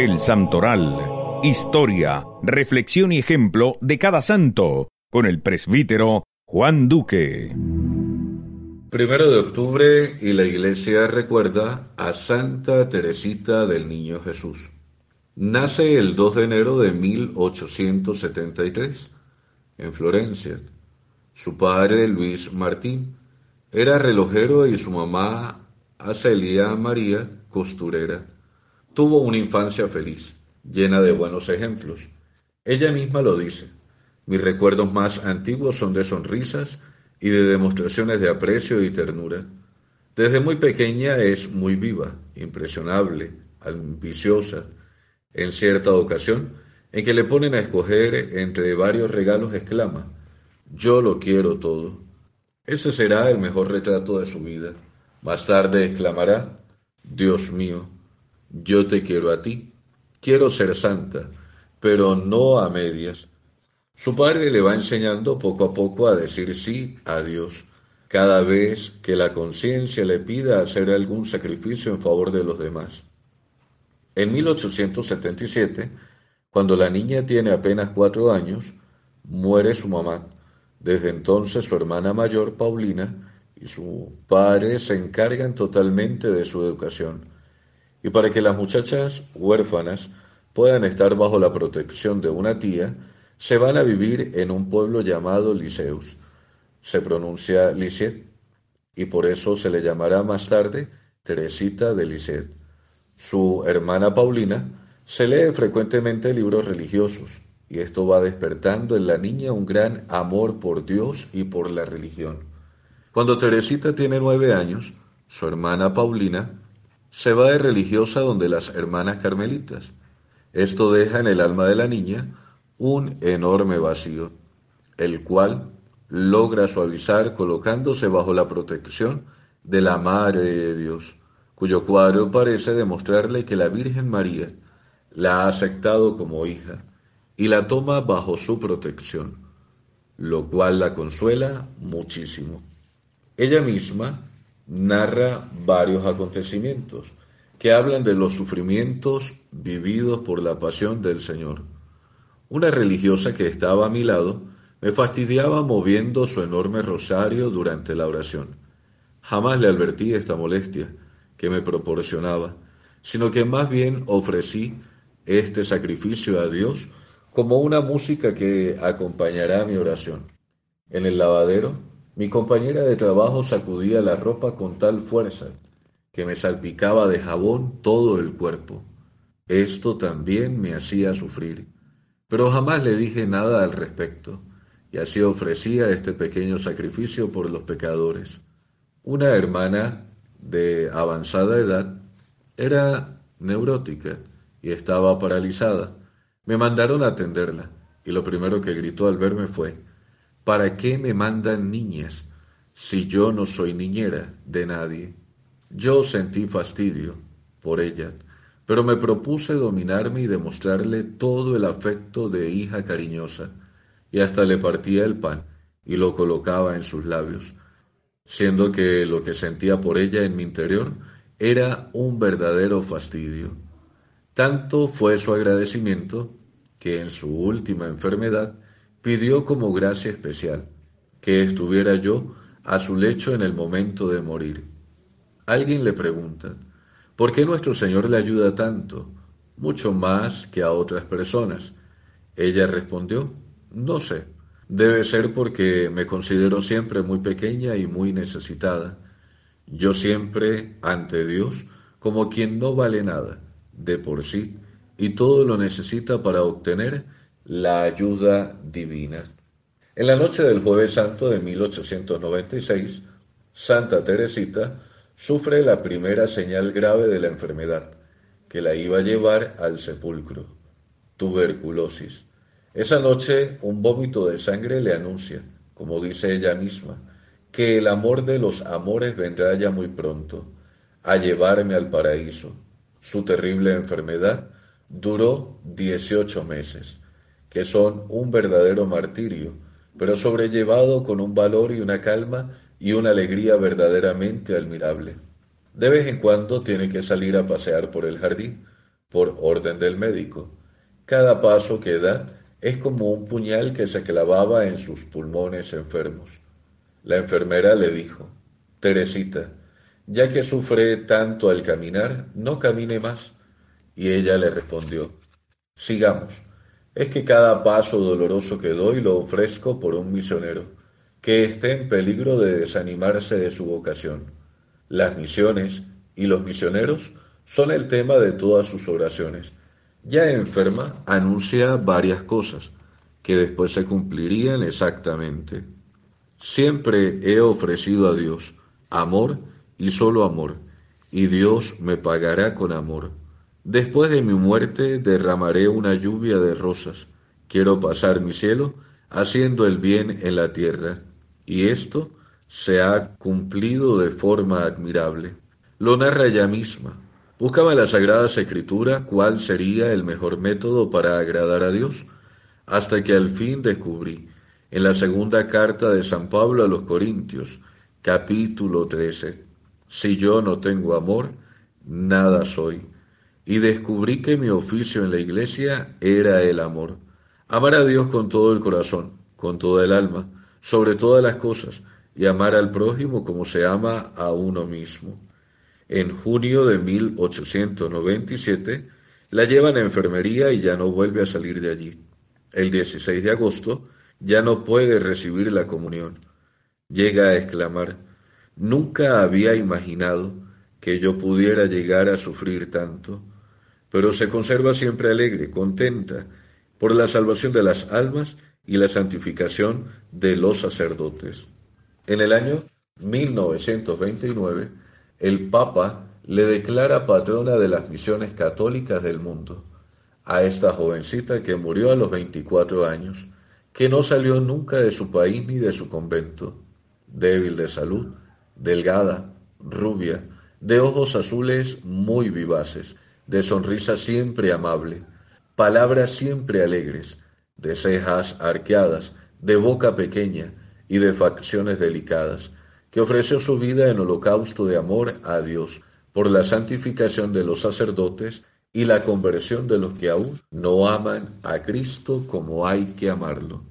El Santoral. Historia, reflexión y ejemplo de cada santo, con el presbítero Juan Duque. Primero de octubre y la iglesia recuerda a Santa Teresita del Niño Jesús. Nace el 2 de enero de 1873 en Florencia. Su padre, Luis Martín, era relojero y su mamá, Acelia María, costurera. Tuvo una infancia feliz, llena de buenos ejemplos. Ella misma lo dice. Mis recuerdos más antiguos son de sonrisas y de demostraciones de aprecio y ternura. Desde muy pequeña es muy viva, impresionable, ambiciosa. En cierta ocasión, en que le ponen a escoger entre varios regalos, exclama, yo lo quiero todo. Ese será el mejor retrato de su vida. Más tarde exclamará, Dios mío, yo te quiero a ti. Quiero ser santa, pero no a medias. Su padre le va enseñando poco a poco a decir sí a Dios. Cada vez que la conciencia le pida hacer algún sacrificio en favor de los demás. En 1877, cuando la niña tiene apenas cuatro años, muere su mamá. Desde entonces su hermana mayor, Paulina, y su padre se encargan totalmente de su educación y para que las muchachas huérfanas puedan estar bajo la protección de una tía, se van a vivir en un pueblo llamado Liceus. Se pronuncia Lisiet y por eso se le llamará más tarde Teresita de Lisiet. Su hermana Paulina se lee frecuentemente libros religiosos y esto va despertando en la niña un gran amor por Dios y por la religión. Cuando Teresita tiene nueve años, su hermana Paulina se va de religiosa donde las hermanas carmelitas. Esto deja en el alma de la niña un enorme vacío, el cual logra suavizar colocándose bajo la protección de la Madre de Dios, cuyo cuadro parece demostrarle que la Virgen María la ha aceptado como hija y la toma bajo su protección, lo cual la consuela muchísimo. Ella misma narra varios acontecimientos que hablan de los sufrimientos vividos por la pasión del Señor. Una religiosa que estaba a mi lado me fastidiaba moviendo su enorme rosario durante la oración. Jamás le advertí esta molestia que me proporcionaba, sino que más bien ofrecí este sacrificio a Dios como una música que acompañará mi oración. En el lavadero mi compañera de trabajo sacudía la ropa con tal fuerza que me salpicaba de jabón todo el cuerpo. Esto también me hacía sufrir, pero jamás le dije nada al respecto, y así ofrecía este pequeño sacrificio por los pecadores. Una hermana de avanzada edad era neurótica y estaba paralizada. Me mandaron a atenderla, y lo primero que gritó al verme fue, ¿Para qué me mandan niñas si yo no soy niñera de nadie? Yo sentí fastidio por ella, pero me propuse dominarme y demostrarle todo el afecto de hija cariñosa, y hasta le partía el pan y lo colocaba en sus labios, siendo que lo que sentía por ella en mi interior era un verdadero fastidio. Tanto fue su agradecimiento que en su última enfermedad pidió como gracia especial que estuviera yo a su lecho en el momento de morir. Alguien le pregunta, ¿por qué nuestro Señor le ayuda tanto, mucho más que a otras personas? Ella respondió, no sé, debe ser porque me considero siempre muy pequeña y muy necesitada. Yo siempre ante Dios como quien no vale nada, de por sí, y todo lo necesita para obtener la ayuda divina. En la noche del jueves santo de 1896, Santa Teresita sufre la primera señal grave de la enfermedad, que la iba a llevar al sepulcro, tuberculosis. Esa noche un vómito de sangre le anuncia, como dice ella misma, que el amor de los amores vendrá ya muy pronto, a llevarme al paraíso. Su terrible enfermedad duró 18 meses que son un verdadero martirio, pero sobrellevado con un valor y una calma y una alegría verdaderamente admirable. De vez en cuando tiene que salir a pasear por el jardín, por orden del médico. Cada paso que da es como un puñal que se clavaba en sus pulmones enfermos. La enfermera le dijo, Teresita, ya que sufre tanto al caminar, no camine más. Y ella le respondió, Sigamos es que cada paso doloroso que doy lo ofrezco por un misionero, que esté en peligro de desanimarse de su vocación. Las misiones y los misioneros son el tema de todas sus oraciones. Ya enferma, anuncia varias cosas, que después se cumplirían exactamente. Siempre he ofrecido a Dios amor y solo amor, y Dios me pagará con amor. Después de mi muerte derramaré una lluvia de rosas. Quiero pasar mi cielo haciendo el bien en la tierra. Y esto se ha cumplido de forma admirable. Lo narra ella misma. Buscaba en las Sagradas Escrituras cuál sería el mejor método para agradar a Dios, hasta que al fin descubrí, en la segunda carta de San Pablo a los Corintios, capítulo 13, Si yo no tengo amor, nada soy y descubrí que mi oficio en la iglesia era el amor. Amar a Dios con todo el corazón, con toda el alma, sobre todas las cosas, y amar al prójimo como se ama a uno mismo. En junio de 1897 la llevan a enfermería y ya no vuelve a salir de allí. El 16 de agosto ya no puede recibir la comunión. Llega a exclamar, nunca había imaginado que yo pudiera llegar a sufrir tanto pero se conserva siempre alegre, contenta, por la salvación de las almas y la santificación de los sacerdotes. En el año 1929, el Papa le declara patrona de las misiones católicas del mundo a esta jovencita que murió a los 24 años, que no salió nunca de su país ni de su convento, débil de salud, delgada, rubia, de ojos azules muy vivaces, de sonrisa siempre amable, palabras siempre alegres, de cejas arqueadas, de boca pequeña y de facciones delicadas, que ofreció su vida en holocausto de amor a Dios por la santificación de los sacerdotes y la conversión de los que aún no aman a Cristo como hay que amarlo.